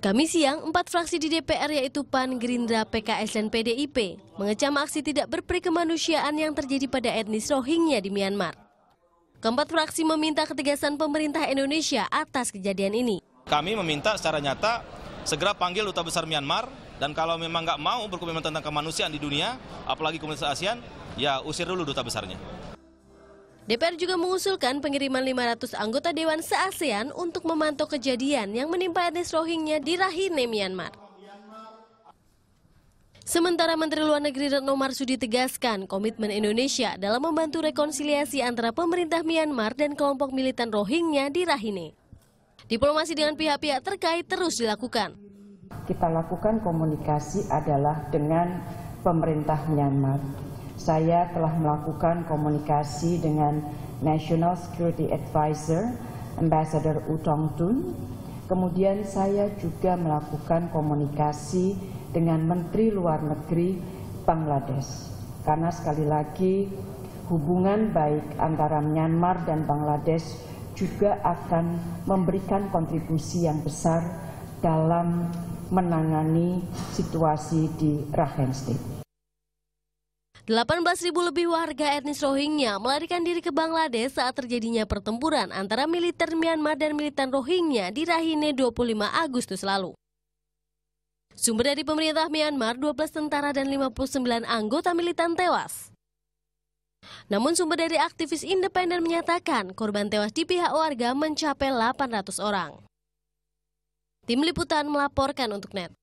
Kami siang, empat fraksi di DPR yaitu PAN, Gerindra, PKS, dan PDIP mengecam aksi tidak berperi kemanusiaan yang terjadi pada etnis Rohingya di Myanmar. Keempat fraksi meminta ketegasan pemerintah Indonesia atas kejadian ini. Kami meminta secara nyata segera panggil Duta Besar Myanmar dan kalau memang nggak mau berkomitmen tentang kemanusiaan di dunia, apalagi komunitas ASEAN, ya usir dulu Duta Besarnya. DPR juga mengusulkan pengiriman 500 anggota Dewan se-ASEAN untuk memantau kejadian yang menimpa etnis Rohingya di Rahine, Myanmar. Sementara Menteri Luar Negeri Retno Marsudi tegaskan komitmen Indonesia dalam membantu rekonsiliasi antara pemerintah Myanmar dan kelompok militan Rohingya di Rahine. Diplomasi dengan pihak-pihak terkait terus dilakukan. Kita lakukan komunikasi adalah dengan pemerintah Myanmar saya telah melakukan komunikasi dengan National Security Advisor Ambassador U Tun. Kemudian saya juga melakukan komunikasi dengan Menteri Luar Negeri Bangladesh. Karena sekali lagi hubungan baik antara Myanmar dan Bangladesh juga akan memberikan kontribusi yang besar dalam menangani situasi di Rakhine State ribu lebih warga etnis Rohingya melarikan diri ke Bangladesh saat terjadinya pertempuran antara militer Myanmar dan militan Rohingya di Rahine 25 Agustus lalu. Sumber dari pemerintah Myanmar, 12 tentara dan 59 anggota militan tewas. Namun sumber dari aktivis independen menyatakan korban tewas di pihak warga mencapai 800 orang. Tim Liputan melaporkan untuk NET.